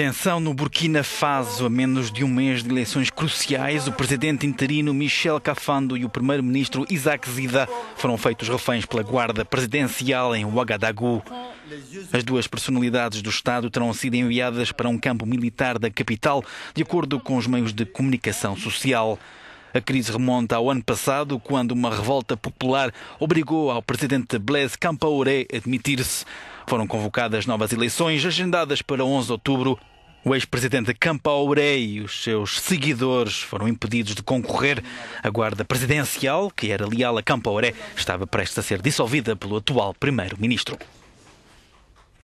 Tensão no Burkina Faso, a menos de um mês de eleições cruciais, o presidente interino Michel Cafando e o primeiro-ministro Isaac Zida foram feitos reféns pela guarda presidencial em Ouagadougou. As duas personalidades do Estado terão sido enviadas para um campo militar da capital, de acordo com os meios de comunicação social. A crise remonta ao ano passado, quando uma revolta popular obrigou ao presidente Blaise Campaoré a admitir-se. Foram convocadas novas eleições, agendadas para 11 de outubro, o ex-presidente de Campo e os seus seguidores foram impedidos de concorrer. A guarda presidencial, que era leal a Campo Auré, estava prestes a ser dissolvida pelo atual primeiro-ministro.